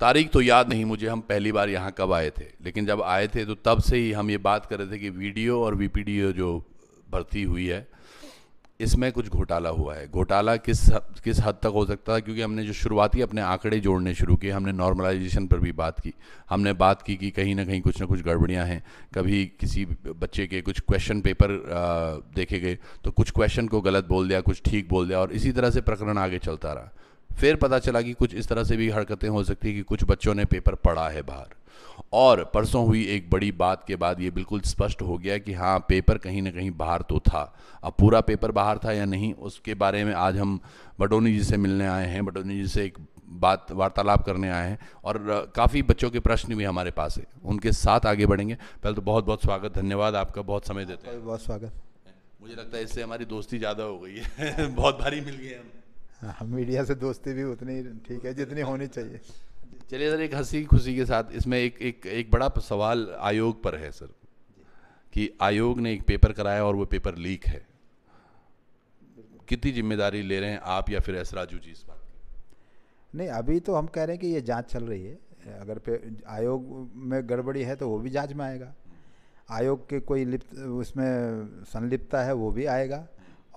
तारीख तो याद नहीं मुझे हम पहली बार यहाँ कब आए थे लेकिन जब आए थे तो तब से ही हम ये बात कर रहे थे कि वीडियो और वीपीडीओ जो भर्ती हुई है इसमें कुछ घोटाला हुआ है घोटाला किस किस हद तक हो सकता है क्योंकि हमने जो शुरुआती अपने आंकड़े जोड़ने शुरू किए हमने नॉर्मलाइजेशन पर भी बात की हमने बात की कि कहीं ना कहीं कुछ ना कुछ गड़बड़ियां हैं कभी किसी बच्चे के कुछ क्वेश्चन पेपर आ, देखे गए तो कुछ क्वेश्चन को गलत बोल दिया कुछ ठीक बोल दिया और इसी तरह से प्रकरण आगे चलता रहा फिर पता चला कि कुछ इस तरह से भी हरकतें हो सकती हैं कि कुछ बच्चों ने पेपर पढ़ा है बाहर और परसों हुई एक बड़ी बात के बाद ये बिल्कुल स्पष्ट हो गया कि हाँ पेपर कहीं ना कहीं बाहर तो था अब पूरा पेपर बाहर था या नहीं उसके बारे में आज हम बडोनी जी से मिलने आए हैं बडोनी जी से एक बात वार्तालाप करने आए हैं और काफ़ी बच्चों के प्रश्न भी हमारे पास है उनके साथ आगे बढ़ेंगे पहले तो बहुत बहुत स्वागत धन्यवाद आपका बहुत समय देते हैं बहुत स्वागत मुझे लगता है इससे हमारी दोस्ती ज़्यादा हो गई है बहुत भारी मिल गई हम हाँ मीडिया से दोस्ती भी उतनी ठीक है जितनी होनी चाहिए चलिए सर एक हंसी खुशी के साथ इसमें एक एक एक बड़ा सवाल आयोग पर है सर कि आयोग ने एक पेपर कराया और वो पेपर लीक है कितनी जिम्मेदारी ले रहे हैं आप या फिर राजू जी इस बात नहीं अभी तो हम कह रहे हैं कि ये जांच चल रही है अगर पे आयोग में गड़बड़ी है तो वो भी जांच में आएगा आयोग के कोई लिप्त उसमें संलिप्तता है वो भी आएगा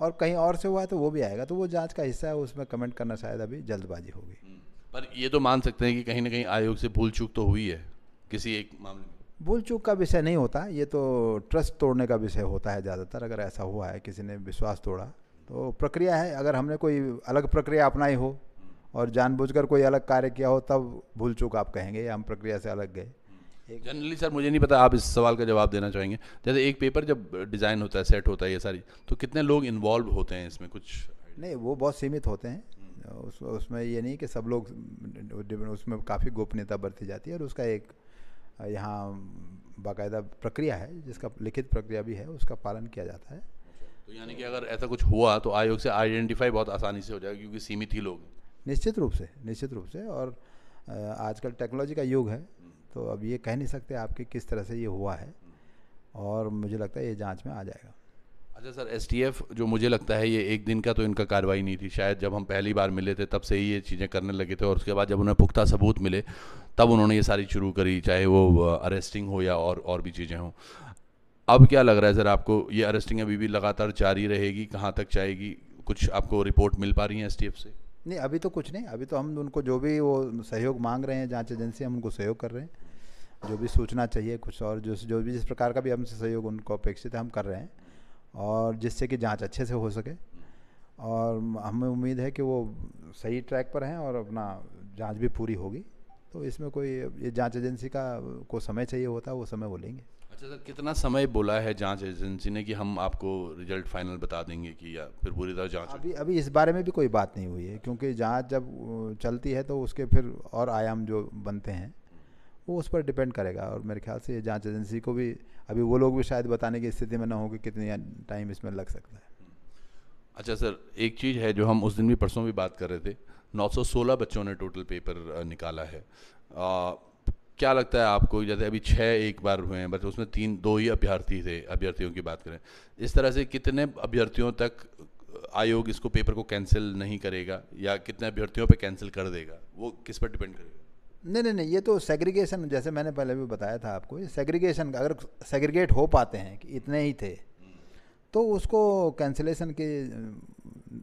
और कहीं और से हुआ है तो वो भी आएगा तो वो जांच का हिस्सा है उसमें कमेंट करना शायद अभी जल्दबाजी होगी हम्म, पर ये तो मान सकते हैं कि कहीं ना कहीं आयोग से भूल चूक तो हुई है किसी एक मामले में भूल चूक का विषय नहीं होता ये तो ट्रस्ट तोड़ने का विषय होता है ज़्यादातर अगर ऐसा हुआ है किसी ने विश्वास तोड़ा तो प्रक्रिया है अगर हमने कोई अलग प्रक्रिया अपनाई हो और जानबूझकर कोई अलग कार्य किया हो तब भूल चूक आप कहेंगे हम प्रक्रिया से अलग गए जनरली सर मुझे नहीं पता आप इस सवाल का जवाब देना चाहेंगे जैसे एक पेपर जब डिज़ाइन होता है सेट होता है ये सारी तो कितने लोग इन्वॉल्व होते हैं इसमें कुछ नहीं वो बहुत सीमित होते हैं उस उसमें ये नहीं कि सब लोग उसमें काफ़ी गोपनीयता बरती जाती है और उसका एक यहाँ बाकायदा प्रक्रिया है जिसका लिखित प्रक्रिया भी है उसका पालन किया जाता है अच्छा, तो यानी कि अगर ऐसा कुछ हुआ तो आयोग से आइडेंटिफाई बहुत आसानी से हो जाएगा क्योंकि सीमित ही लोग निश्चित रूप से निश्चित रूप से और आजकल टेक्नोलॉजी का युग है तो अब ये कह नहीं सकते आपके किस तरह से ये हुआ है और मुझे लगता है ये जांच में आ जाएगा अच्छा सर एस जो मुझे लगता है ये एक दिन का तो इनका कार्रवाई नहीं थी शायद जब हम पहली बार मिले थे तब से ही ये चीज़ें करने लगे थे और उसके बाद जब उन्हें पुख्ता सबूत मिले तब उन्होंने ये सारी शुरू करी चाहे वो अरेस्टिंग हो या और और भी चीज़ें हों अब क्या लग रहा है सर आपको ये अरेस्टिंग अभी भी लगातार जारी रहेगी कहाँ तक जाएगी कुछ आपको रिपोर्ट मिल पा रही है एस से नहीं अभी तो कुछ नहीं अभी तो हम उनको जो भी वो सहयोग मांग रहे हैं जांच एजेंसी हम उनको सहयोग कर रहे हैं जो भी सूचना चाहिए कुछ और जो जो भी जिस प्रकार का भी हमसे सहयोग उनको अपेक्षित है हम कर रहे हैं और जिससे कि जांच अच्छे से हो सके और हमें उम्मीद है कि वो सही ट्रैक पर हैं और अपना जाँच भी पूरी होगी तो इसमें कोई ये जाँच एजेंसी का को समय चाहिए होता है वो समय वो लेंगे अच्छा सर कितना समय बोला है जांच एजेंसी ने कि हम आपको रिजल्ट फाइनल बता देंगे कि या फिर पूरी तरह जांच अभी अभी इस बारे में भी कोई बात नहीं हुई है क्योंकि जांच जब चलती है तो उसके फिर और आयाम जो बनते हैं वो उस पर डिपेंड करेगा और मेरे ख्याल से जांच एजेंसी को भी अभी वो लोग भी शायद बताने की स्थिति में ना हो कि कितनी टाइम इसमें लग सकता है अच्छा सर एक चीज़ है जो हम उस दिन भी परसों भी बात कर रहे थे 916 बच्चों ने टोटल पेपर निकाला है क्या लगता है आपको जैसे अभी छः एक बार हुए हैं बट उसमें तीन दो ही अभ्यर्थी थे अभ्यर्थियों की बात करें इस तरह से कितने अभ्यर्थियों तक आयोग इसको पेपर को कैंसिल नहीं करेगा या कितने अभ्यर्थियों पे कैंसिल कर देगा वो किस पर डिपेंड करेगा नहीं नहीं नहीं ये तो सेग्रीगेशन जैसे मैंने पहले भी बताया था आपको ये सेग्रीगेशन अगर सेग्रीगेट हो पाते हैं कि इतने ही थे तो उसको कैंसिलेशन की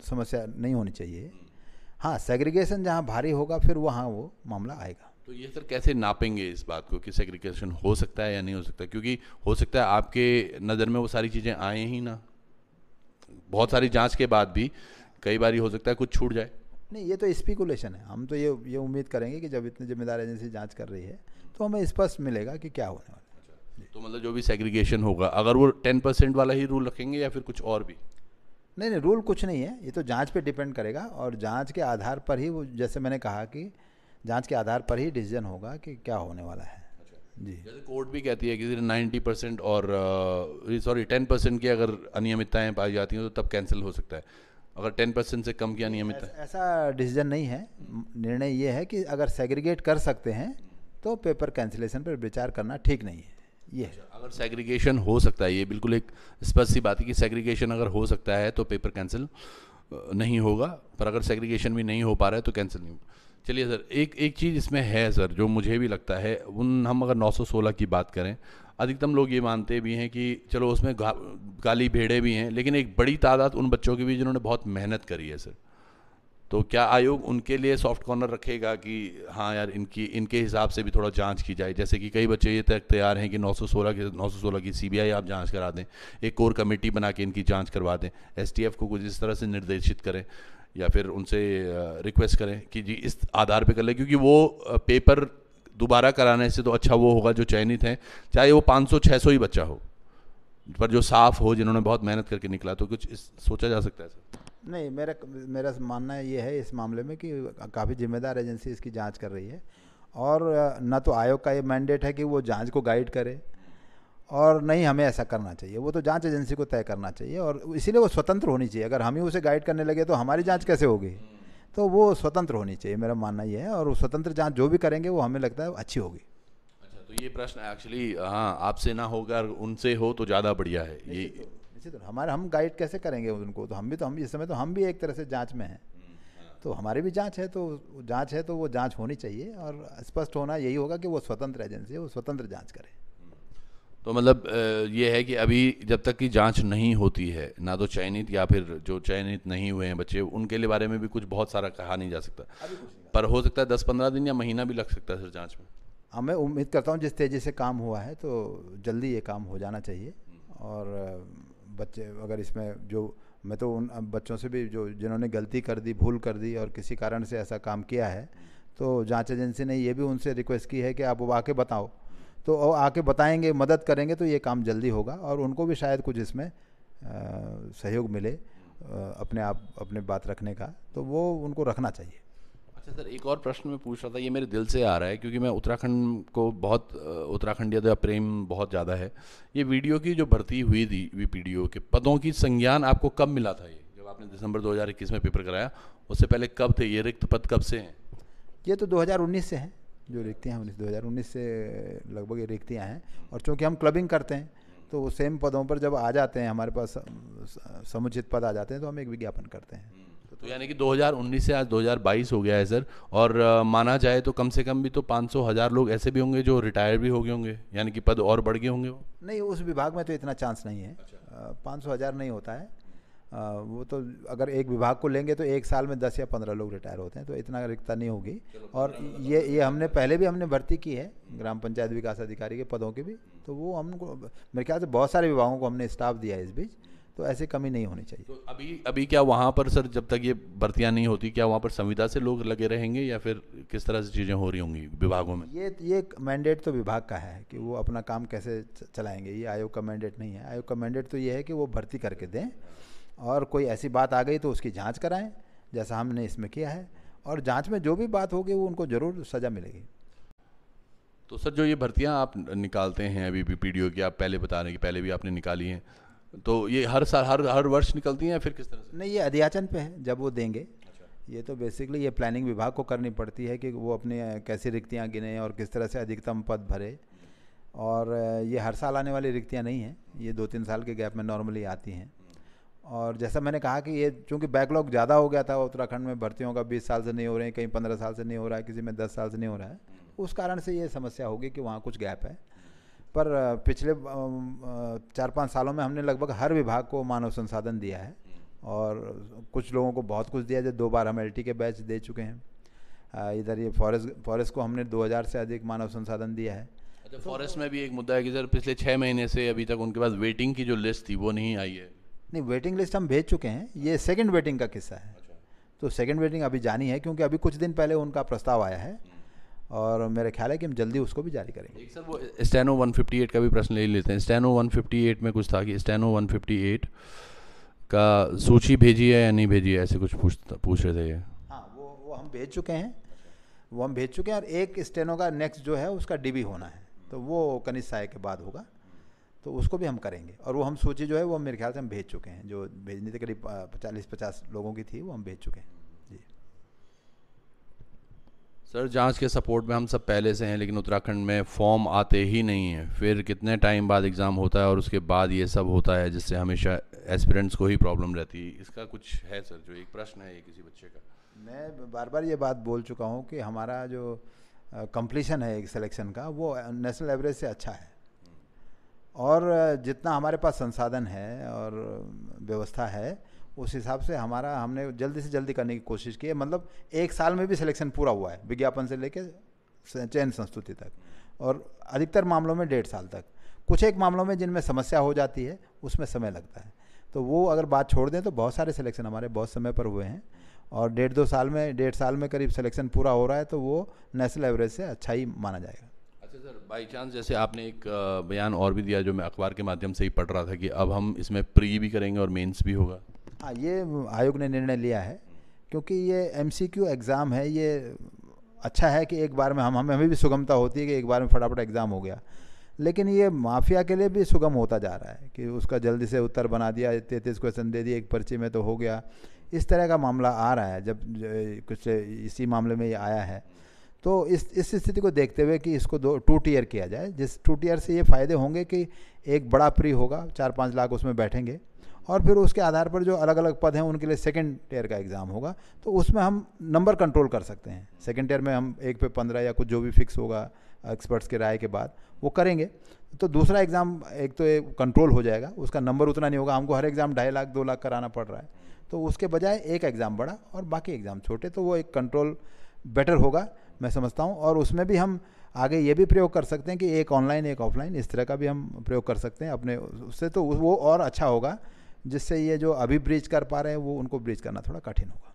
समस्या नहीं होनी चाहिए हाँ सेग्रीगेशन जहाँ भारी होगा फिर वहाँ वो मामला आएगा तो ये सर कैसे नापेंगे इस बात को कि सेग्रीगेशन हो सकता है या नहीं हो सकता क्योंकि हो सकता है आपके नज़र में वो सारी चीज़ें आए ही ना बहुत सारी जांच के बाद भी कई बार हो सकता है कुछ छूट जाए नहीं ये तो स्पीकुलेशन है हम तो ये ये उम्मीद करेंगे कि जब इतनी जिम्मेदार एजेंसी जांच कर रही है तो हमें स्पष्ट मिलेगा कि क्या होने वाला है अच्छा, तो मतलब जो भी सेग्रीगेशन होगा अगर वो टेन परसेंट वाला ही रूल रखेंगे या फिर कुछ और भी नहीं नहीं रूल कुछ नहीं है ये तो जांच पे डिपेंड करेगा और जांच के आधार पर ही वो जैसे मैंने कहा कि जांच के आधार पर ही डिसीजन होगा कि क्या होने वाला है अच्छा। जी जैसे कोर्ट भी कहती है कि नाइन्टी परसेंट और सॉरी टेन परसेंट की अगर अनियमितताएं पाई जाती हैं तो तब कैंसिल हो सकता है अगर टेन परसेंट से कम की अनियमितता ऐसा, ऐसा डिसीजन नहीं है निर्णय ये है कि अगर सेग्रीगेट कर सकते हैं तो पेपर कैंसिलेशन पर विचार करना ठीक नहीं है ये अच्छा, अगर सेग्रीगेशन हो सकता है ये बिल्कुल एक स्पष्ट सी बात है कि सेग्रीगेशन अगर हो सकता है तो पेपर कैंसिल नहीं होगा पर अगर सेग्रीगेशन भी नहीं हो पा रहा है तो कैंसिल नहीं होगा चलिए सर एक एक चीज़ इसमें है सर जो मुझे भी लगता है उन हम अगर 916 की बात करें अधिकतम लोग ये मानते भी हैं कि चलो उसमें गा, गाली भेड़े भी हैं लेकिन एक बड़ी तादाद उन बच्चों की भी जिन्होंने बहुत मेहनत करी है सर तो क्या आयोग उनके लिए सॉफ्ट कॉर्नर रखेगा कि हाँ यार इनकी इनके हिसाब से भी थोड़ा जांच की जाए जैसे कि कई बच्चे ये तक तैयार हैं कि 916 के 916 की सीबीआई आप जांच करा दें एक कोर कमेटी बना के इनकी जांच करवा दें एसटीएफ को कुछ इस तरह से निर्देशित करें या फिर उनसे रिक्वेस्ट करें कि जी इस आधार पे कर लें क्योंकि वो पेपर दोबारा कराने से तो अच्छा वो होगा जो चयनित हैं चाहे वो 500 600 ही बच्चा हो पर जो साफ़ हो जिन्होंने बहुत मेहनत करके निकला तो कुछ इस सोचा जा सकता है सर नहीं मेरा मेरा मानना ये है इस मामले में कि काफ़ी जिम्मेदार एजेंसी इसकी जाँच कर रही है और न तो आयोग का ये मैंडेट है कि वो जाँच को गाइड करे और नहीं हमें ऐसा करना चाहिए वो तो जांच एजेंसी को तय करना चाहिए और इसीलिए वो स्वतंत्र होनी चाहिए अगर हम ही उसे गाइड करने लगे तो हमारी जांच कैसे होगी हम्म। तो वो स्वतंत्र होनी चाहिए मेरा मानना ये है और स्वतंत्र जांच जो भी करेंगे वो हमें लगता है अच्छी होगी अच्छा तो ये प्रश्न एक्चुअली हाँ आपसे ना होगा उनसे हो तो ज़्यादा बढ़िया है ये इसी तरह हमारे हम गाइड कैसे करेंगे उनको तो हम भी तो हम इस समय तो हम भी एक तरह से जाँच में हैं हम्म, हाँ। तो हमारी भी जांच है तो जांच है तो वो जांच होनी चाहिए और स्पष्ट होना यही होगा कि वो स्वतंत्र एजेंसी है वो स्वतंत्र जांच करे तो मतलब ये है कि अभी जब तक की जांच नहीं होती है ना तो चयनित या फिर जो चयनित नहीं हुए हैं बच्चे उनके लिए बारे में भी कुछ बहुत सारा कहा नहीं जा सकता पर हो सकता है दस पंद्रह दिन या महीना भी लग सकता है सर जाँच में हाँ मैं उम्मीद करता हूँ जिस तेज़ी से काम हुआ है तो जल्दी ये काम हो जाना चाहिए और बच्चे अगर इसमें जो मैं तो उन बच्चों से भी जो जिन्होंने गलती कर दी भूल कर दी और किसी कारण से ऐसा काम किया है तो जांच एजेंसी ने ये भी उनसे रिक्वेस्ट की है कि आप वो आके बताओ तो आके बताएंगे मदद करेंगे तो ये काम जल्दी होगा और उनको भी शायद कुछ इसमें सहयोग मिले अपने आप अपने बात रखने का तो वो उनको रखना चाहिए अच्छा सर एक और प्रश्न मैं पूछ रहा था ये मेरे दिल से आ रहा है क्योंकि मैं उत्तराखंड को बहुत उत्तराखंड या तो प्रेम बहुत ज़्यादा है ये वीडियो की जो भर्ती हुई थी वी के पदों की संज्ञान आपको कब मिला था ये जब आपने दिसंबर 2021 में पेपर कराया उससे पहले कब थे ये रिक्त पद कब से हैं ये तो 2019 से हैं जो रिक्तियाँ उन्नीस दो हज़ार उन्नीस से लगभग ये रिक्तियाँ हैं और चूँकि हम क्लबिंग करते हैं तो वो सेम पदों पर जब आ जाते हैं हमारे पास समुचित पद आ जाते हैं तो हम एक विज्ञापन करते हैं तो, तो यानी कि 2019 से आज 2022 हो गया है सर और आ, माना जाए तो कम से कम भी तो 500 हज़ार लोग ऐसे भी होंगे जो रिटायर भी हो गए होंगे यानी कि पद और बढ़ गए होंगे वो नहीं उस विभाग में तो इतना चांस नहीं है अच्छा। पाँच सौ हज़ार नहीं होता है वो तो अगर एक विभाग को लेंगे तो एक साल में दस या पंद्रह लोग रिटायर होते हैं तो इतना रिक्तता नहीं होगी और ये तो ये हमने पहले भी हमने भर्ती की है ग्राम पंचायत विकास अधिकारी के पदों के भी तो वो हमको मेरे ख्याल से बहुत सारे विभागों को हमने स्टाफ दिया है इस बीच तो ऐसे कमी नहीं होनी चाहिए तो अभी अभी क्या वहाँ पर सर जब तक ये भर्तियाँ नहीं होती क्या वहाँ पर संविदा से लोग लगे रहेंगे या फिर किस तरह से चीज़ें हो रही होंगी विभागों में ये ये मैंडेट तो विभाग का है कि वो अपना काम कैसे चलाएंगे ये आयोग का मैंडेट नहीं है आयोग का मैंडेट तो ये है कि वो भर्ती करके दें और कोई ऐसी बात आ गई तो उसकी जांच कराएं जैसा हमने इसमें किया है और जांच में जो भी बात होगी वो उनको ज़रूर सज़ा मिलेगी तो सर जो ये भर्तियाँ आप निकालते हैं अभी भी पी की आप पहले बता रहे हैं कि पहले भी आपने निकाली हैं तो ये हर साल हर हर वर्ष निकलती हैं या फिर किस तरह से नहीं ये अधियाचन पे है जब वो देंगे अच्छा। ये तो बेसिकली ये प्लानिंग विभाग को करनी पड़ती है कि वो अपने कैसी रिक्तियाँ गिने और किस तरह से अधिकतम पद भरे और ये हर साल आने वाली रिक्तियाँ नहीं हैं ये दो तीन साल के गैप में नॉर्मली आती हैं और जैसा मैंने कहा कि ये चूँकि बैकलॉग ज़्यादा हो गया था उत्तराखंड में भर्तियों का बीस साल से नहीं हो रहे हैं कहीं पंद्रह साल से नहीं हो रहा है किसी में दस साल से नहीं हो रहा है उस कारण से ये समस्या होगी कि वहाँ कुछ गैप है पर पिछले चार पाँच सालों में हमने लगभग हर विभाग को मानव संसाधन दिया है और कुछ लोगों को बहुत कुछ दिया जो दो बार हम एल के बैच दे चुके हैं इधर ये फॉरेस्ट फॉरेस्ट को हमने 2000 से अधिक मानव संसाधन दिया है अच्छा फॉरेस्ट में भी एक मुद्दा है कि सर पिछले छः महीने से अभी तक उनके पास वेटिंग की जो लिस्ट थी वो नहीं आई है नहीं वेटिंग लिस्ट हम भेज चुके हैं ये सेकंड वेटिंग का किस्सा है अच्छा। तो सेकंड वेटिंग अभी जानी है क्योंकि अभी कुछ दिन पहले उनका प्रस्ताव आया है हम्म। और मेरा ख्याल है कि हम जल्दी उसको भी जारी करेंगे सर वो स्टेनो 158 का भी प्रश्न ले लेते हैं स्टेनो 158 में कुछ था कि स्टेनो 158 का सूची भेजी है या नहीं भेजी है ऐसे कुछ पूछ पूछ रहे थे ये हाँ वो वो हम भेज चुके हैं वो हम भेज चुके हैं और एक स्टेनो का नेक्स्ट जो है उसका डीबी होना है तो वो कनिष्ठ साय के बाद होगा तो उसको भी हम करेंगे और वो हम सोचे जो है वो मेरे ख्याल से हम भेज चुके हैं जो भेजने थे करीब चालीस पचास लोगों की थी वो हम भेज चुके हैं जी सर जांच के सपोर्ट में हम सब पहले से हैं लेकिन उत्तराखंड में फॉर्म आते ही नहीं है फिर कितने टाइम बाद एग्ज़ाम होता है और उसके बाद ये सब होता है जिससे हमेशा एस्पिरेंट्स को ही प्रॉब्लम रहती है इसका कुछ है सर जो एक प्रश्न है ये किसी बच्चे का मैं बार बार ये बात बोल चुका हूँ कि हमारा जो कंप्लीशन है एक सिलेक्शन का वो नेशनल एवरेज से अच्छा है और जितना हमारे पास संसाधन है और व्यवस्था है उस हिसाब से हमारा हमने जल्दी से जल्दी करने की कोशिश की है मतलब एक साल में भी सिलेक्शन पूरा हुआ है विज्ञापन से लेकर चयन संस्तुति तक और अधिकतर मामलों में डेढ़ साल तक कुछ एक मामलों में जिनमें समस्या हो जाती है उसमें समय लगता है तो वो अगर बात छोड़ दें तो बहुत सारे सिलेक्शन हमारे बहुत समय पर हुए हैं और डेढ़ दो साल में डेढ़ साल में करीब सिलेक्शन पूरा हो रहा है तो वो नेशनल एवरेज से अच्छा ही माना जाएगा अच्छा सर बाई चांस जैसे आपने एक बयान और भी दिया जो मैं अखबार के माध्यम से ही पढ़ रहा था कि अब हम इसमें प्री भी करेंगे और मेंस भी होगा हाँ ये आयोग ने निर्णय लिया है क्योंकि ये एम एग्ज़ाम है ये अच्छा है कि एक बार में हम हमें हमें भी सुगमता होती है कि एक बार में फटाफट एग्ज़ाम हो गया लेकिन ये माफिया के लिए भी सुगम होता जा रहा है कि उसका जल्दी से उत्तर बना दिया तैतीस क्वेश्चन दे दिए एक पर्ची में तो हो गया इस तरह का मामला आ रहा है जब कुछ इसी मामले में ये आया है तो इस इस स्थिति को देखते हुए कि इसको दो टू टीयर किया जाए जिस टू टीयर से ये फ़ायदे होंगे कि एक बड़ा प्री होगा चार पाँच लाख उसमें बैठेंगे और फिर उसके आधार पर जो अलग अलग पद हैं उनके लिए सेकेंड टेयर का एग्ज़ाम होगा तो उसमें हम नंबर कंट्रोल कर सकते हैं सेकेंड टेयर में हम एक पे पंद्रह या कुछ जो भी फिक्स होगा एक्सपर्ट्स के राय के बाद वो करेंगे तो दूसरा एग्ज़ाम एक तो एक कंट्रोल हो जाएगा उसका नंबर उतना नहीं होगा हमको हर एग्ज़ाम ढाई लाख दो लाख कराना पड़ रहा है तो उसके बजाय एक एग्ज़ाम बड़ा और बाकी एग्ज़ाम छोटे तो वो एक कंट्रोल बेटर होगा मैं समझता हूँ और उसमें भी हम आगे ये भी प्रयोग कर सकते हैं कि एक ऑनलाइन एक ऑफलाइन इस तरह का भी हम प्रयोग कर सकते हैं अपने उससे तो वो और अच्छा होगा जिससे ये जो अभी ब्रिज कर पा रहे हैं वो उनको ब्रिज करना थोड़ा कठिन होगा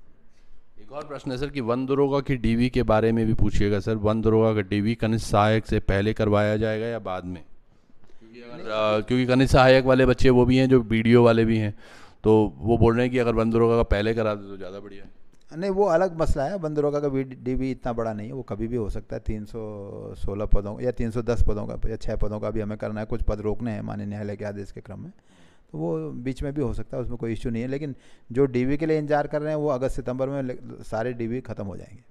एक और प्रश्न है सर कि वन दरोगा की डीवी के बारे में भी पूछिएगा सर वन दरोगा का डीवी कनिष्ठ सहायक से पहले करवाया जाएगा या बाद में क्योंकि अगर कनिष्ठ सहायक वाले बच्चे वो भी हैं जो बी वाले भी हैं तो वो बोल रहे हैं कि अगर वन दरोगा का पहले करा दे तो ज़्यादा बढ़िया है नहीं वो अलग मसला है बंदरों का कभी भी इतना बड़ा नहीं है वो कभी भी हो सकता है तीन सौ सोलह पदों या तीन सौ दस पदों का या छः पदों का भी हमें करना है कुछ पद रोकने हैं माननीय न्यायालय के आदेश के क्रम में तो वो बीच में भी हो सकता है उसमें कोई इशू नहीं है लेकिन जो डीबी के लिए इंतजार कर रहे हैं वो अगस्त सितंबर में सारे डी ख़त्म हो जाएंगे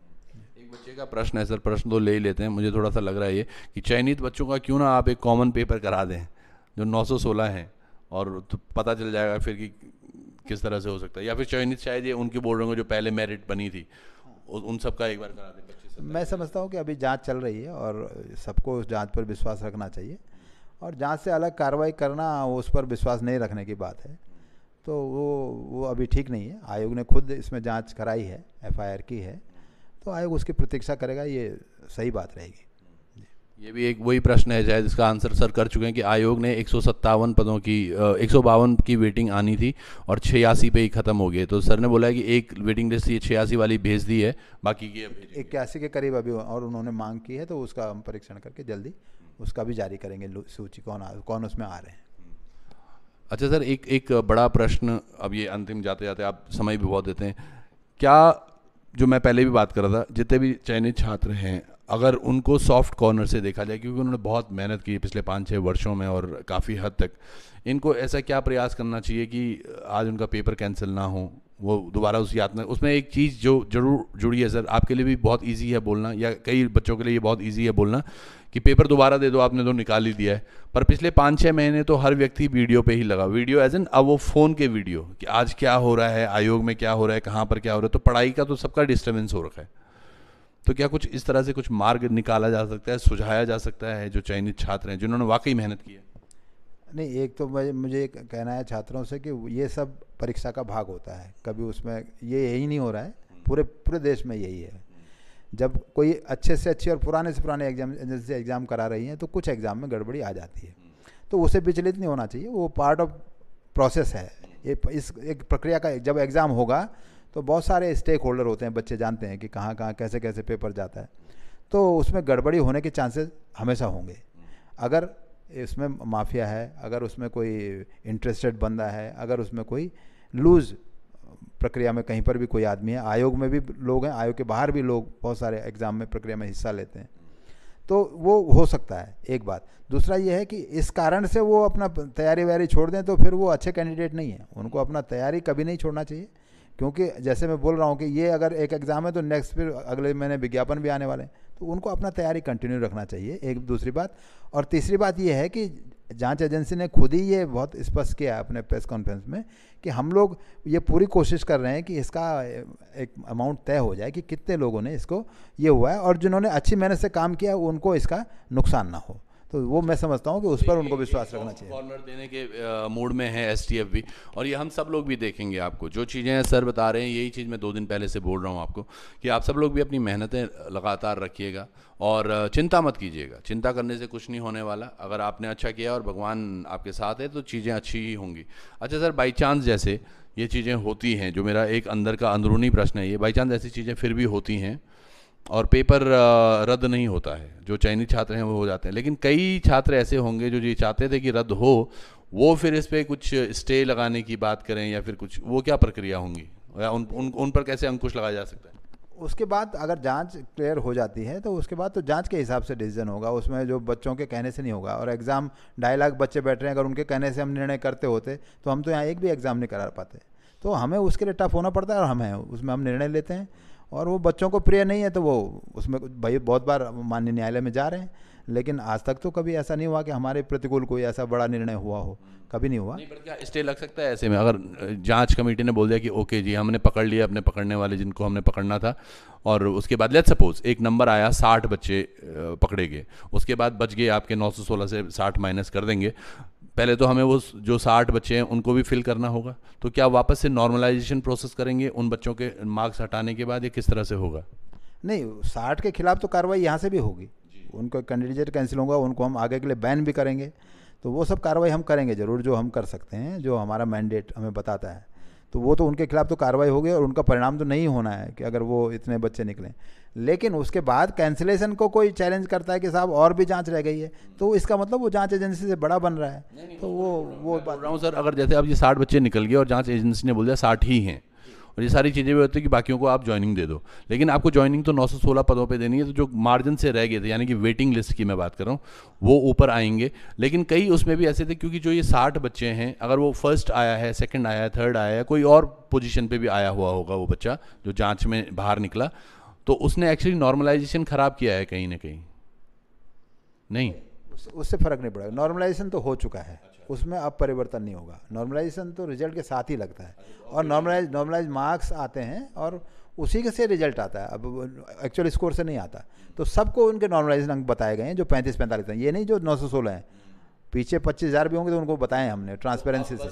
बच्चे का प्रश्न है सर प्रश्न तो ले ही लेते हैं मुझे थोड़ा सा लग रहा है ये कि चयनित बच्चों का क्यों ना आप एक कॉमन पेपर करा दें जो 916 है और तो पता चल जाएगा फिर कि किस तरह से हो सकता है या फिर चयनित शायद ये उनके बोर्डों में जो पहले मेरिट बनी थी हाँ। उन सबका एक बार करा दें मैं समझता हूँ कि अभी जांच चल रही है और सबको उस जांच पर विश्वास रखना चाहिए और जांच से अलग कार्रवाई करना उस पर विश्वास नहीं रखने की बात है तो वो वो अभी ठीक नहीं है आयोग ने खुद इसमें जांच कराई है एफआईआर की है तो आयोग उसकी प्रतीक्षा करेगा ये सही बात रहेगी ये भी एक वही प्रश्न है शायद इसका आंसर सर कर चुके हैं कि आयोग ने एक पदों की एक की वेटिंग आनी थी और छियासी पे ही ख़त्म हो गए तो सर ने बोला है कि एक वेटिंग लिस्ट ये छियासी वाली भेज दी है बाकी की इक्यासी के करीब अभी और उन्होंने मांग की है तो उसका हम परीक्षण करके जल्दी उसका भी जारी करेंगे सूची कौन आ, कौन उसमें आ रहे हैं अच्छा सर एक एक बड़ा प्रश्न अब ये अंतिम जाते जाते आप समय भी बहुत देते हैं क्या जो मैं पहले भी बात कर रहा था जितने भी चयनित छात्र हैं अगर उनको सॉफ्ट कॉर्नर से देखा जाए क्योंकि उन्होंने बहुत मेहनत की पिछले पाँच छः वर्षों में और काफ़ी हद तक इनको ऐसा क्या प्रयास करना चाहिए कि आज उनका पेपर कैंसिल ना हो वो दोबारा उस यात्रा उसमें एक चीज़ जो जरूर जुड़ी है सर आपके लिए भी बहुत इजी है बोलना या कई बच्चों के लिए बहुत इजी है बोलना कि पेपर दोबारा दे दो आपने तो निकाल ही दिया है पर पिछले पाँच छः महीने तो हर व्यक्ति वीडियो पे ही लगा वीडियो एज एन अब वो फ़ोन के वीडियो कि आज क्या हो रहा है आयोग में क्या हो रहा है कहाँ पर क्या हो रहा है तो पढ़ाई का तो सबका डिस्टर्बेंस हो रखा है तो क्या कुछ इस तरह से कुछ मार्ग निकाला जा सकता है सुझाया जा सकता है जो चयनित छात्र हैं जिन्होंने वाकई मेहनत की है नहीं एक तो मुझे कहना है छात्रों से कि ये सब परीक्षा का भाग होता है कभी उसमें ये यही नहीं हो रहा है पूरे पूरे देश में यही है जब कोई अच्छे से अच्छे और पुराने से पुराने एग्जाम एजेंसी एग्ज़ाम करा रही हैं तो कुछ एग्ज़ाम में गड़बड़ी आ जाती है तो उसे विचलित नहीं होना चाहिए वो पार्ट ऑफ प्रोसेस है ये इस एक प्रक्रिया का जब एग्ज़ाम होगा तो बहुत सारे स्टेक होल्डर होते हैं बच्चे जानते हैं कि कहाँ कहाँ कैसे कैसे पेपर जाता है तो उसमें गड़बड़ी होने के चांसेस हमेशा होंगे अगर इसमें माफिया है अगर उसमें कोई इंटरेस्टेड बंदा है अगर उसमें कोई लूज़ प्रक्रिया में कहीं पर भी कोई आदमी है आयोग में भी लोग हैं आयोग के बाहर भी लोग बहुत सारे एग्ज़ाम में प्रक्रिया में हिस्सा लेते हैं तो वो हो सकता है एक बात दूसरा ये है कि इस कारण से वो अपना तैयारी वैयारी छोड़ दें तो फिर वो अच्छे कैंडिडेट नहीं हैं उनको अपना तैयारी कभी नहीं छोड़ना चाहिए क्योंकि जैसे मैं बोल रहा हूँ कि ये अगर एक एग्ज़ाम है तो नेक्स्ट फिर अगले महीने विज्ञापन भी आने वाले हैं तो उनको अपना तैयारी कंटिन्यू रखना चाहिए एक दूसरी बात और तीसरी बात ये है कि जांच एजेंसी ने खुद ही ये बहुत स्पष्ट किया है अपने प्रेस कॉन्फ्रेंस में कि हम लोग ये पूरी कोशिश कर रहे हैं कि इसका एक अमाउंट तय हो जाए कि कितने लोगों ने इसको ये हुआ है और जिन्होंने अच्छी मेहनत से काम किया उनको इसका नुकसान ना हो तो वो मैं समझता हूँ कि उस पर उनको विश्वास रखना चाहिए कॉर्नर देने के मूड में है एस भी और ये हम सब लोग भी देखेंगे आपको जो चीज़ें सर बता रहे हैं यही चीज़ मैं दो दिन पहले से बोल रहा हूँ आपको कि आप सब लोग भी अपनी मेहनतें लगातार रखिएगा और चिंता मत कीजिएगा चिंता करने से कुछ नहीं होने वाला अगर आपने अच्छा किया और भगवान आपके साथ है तो चीज़ें अच्छी ही होंगी अच्छा सर बाई चांस जैसे ये चीज़ें होती हैं जो मेरा एक अंदर का अंदरूनी प्रश्न है ये बाई चांस ऐसी चीज़ें फिर भी होती हैं और पेपर रद्द नहीं होता है जो चयनित छात्र हैं वो हो जाते हैं लेकिन कई छात्र ऐसे होंगे जो ये चाहते थे कि रद्द हो वो फिर इस पर कुछ स्टे लगाने की बात करें या फिर कुछ वो क्या प्रक्रिया होंगी या उन उन उन पर कैसे अंकुश लगाया जा सकता है उसके बाद अगर जांच क्लियर हो जाती है तो उसके बाद तो जांच के हिसाब से डिसीजन होगा उसमें जो बच्चों के कहने से नहीं होगा और एग्ज़ाम ढाई लाख बच्चे बैठ रहे हैं अगर उनके कहने से हम निर्णय करते होते तो हम तो यहाँ एक भी एग्ज़ाम नहीं करा पाते तो हमें उसके लिए टफ होना पड़ता है और हम हैं उसमें हम निर्णय लेते हैं और वो बच्चों को प्रिय नहीं है तो वो उसमें भाई बहुत बार माननीय न्यायालय में जा रहे हैं लेकिन आज तक तो कभी ऐसा नहीं हुआ कि हमारे प्रतिकूल कोई ऐसा बड़ा निर्णय हुआ हो कभी नहीं हुआ नहीं क्या स्टे लग सकता है ऐसे में अगर जांच कमेटी ने बोल दिया कि ओके जी हमने पकड़ लिया अपने पकड़ने वाले जिनको हमने पकड़ना था और उसके बाद लेट सपोज एक नंबर आया साठ बच्चे पकड़े गए उसके बाद बच गए आपके नौ सौ सोलह से साठ माइनस कर देंगे पहले तो हमें वो जो साठ बच्चे हैं उनको भी फिल करना होगा तो क्या वापस से नॉर्मलाइजेशन प्रोसेस करेंगे उन बच्चों के मार्क्स हटाने के बाद ये किस तरह से होगा नहीं साठ के खिलाफ तो कार्रवाई यहाँ से भी होगी उनको कैंडिडेट कैंसिल होगा उनको हम आगे के लिए बैन भी करेंगे तो वो सब कार्रवाई हम करेंगे ज़रूर जो हम कर सकते हैं जो हमारा मैंडेट हमें बताता है तो वो तो उनके खिलाफ तो कार्रवाई होगी और उनका परिणाम तो नहीं होना है कि अगर वो इतने बच्चे निकलें लेकिन उसके बाद कैंसिलेशन को कोई चैलेंज करता है कि साहब और भी जांच रह गई है तो इसका मतलब वो जांच एजेंसी से बड़ा बन रहा है नहीं, नहीं, तो वो वो बोल रहा हूँ सर अगर जैसे अब ये साठ बच्चे निकल गए और जांच एजेंसी ने बोल दिया साठ ही हैं और ये सारी चीज़ें भी होती है कि बाकियों को आप ज्वाइनिंग दे दो लेकिन आपको ज्वाइनिंग तो 916 पदों पे देनी है तो जो मार्जिन से रह गए थे यानी कि वेटिंग लिस्ट की मैं बात कर रहा हूँ वो ऊपर आएंगे लेकिन कई उसमें भी ऐसे थे क्योंकि जो ये 60 बच्चे हैं अगर वो फर्स्ट आया है सेकेंड आया है थर्ड आया है कोई और पोजिशन पर भी आया हुआ होगा वो बच्चा जो जाँच में बाहर निकला तो उसने एक्चुअली नॉर्मलाइजेशन खराब किया है कहीं ना कहीं नहीं उस, उससे फर्क नहीं पड़ेगा नॉर्मलाइजेशन तो हो चुका है अच्छा। उसमें अब परिवर्तन नहीं होगा नॉर्मलाइजेशन तो रिजल्ट के साथ ही लगता है अच्छा। और नॉर्मलाइज नॉर्मलाइज मार्क्स आते हैं और उसी के से रिजल्ट आता है अब एक्चुअल स्कोर से नहीं आता तो सबको उनके नॉर्मलाइजेशन अंक बताए गए हैं जो पैंतीस पैंतालीस हैं ये नहीं जो नौ सौ सोलह हैं पीछे पच्चीस हज़ार भी होंगे तो उनको बताएं हमने ट्रांसपेरेंसी से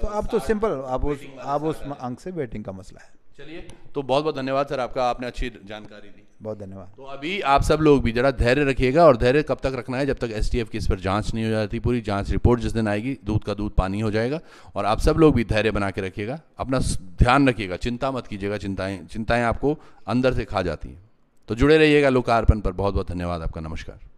तो अब तो, तो सिंपल अब उस अब उस अंक से वेटिंग का मसला है चलिए तो बहुत बहुत धन्यवाद सर आपका आपने अच्छी जानकारी दी बहुत धन्यवाद तो अभी आप सब लोग भी जरा धैर्य रखिएगा और धैर्य कब तक रखना है जब तक एस की इस पर जांच नहीं हो जाती पूरी जांच रिपोर्ट जिस दिन आएगी दूध का दूध पानी हो जाएगा और आप सब लोग भी धैर्य बना के रखिएगा अपना ध्यान रखिएगा चिंता मत कीजिएगा चिंताएं चिंताएं आपको अंदर से खा जाती हैं तो जुड़े रहिएगा लोकार्पण पर बहुत बहुत धन्यवाद आपका नमस्कार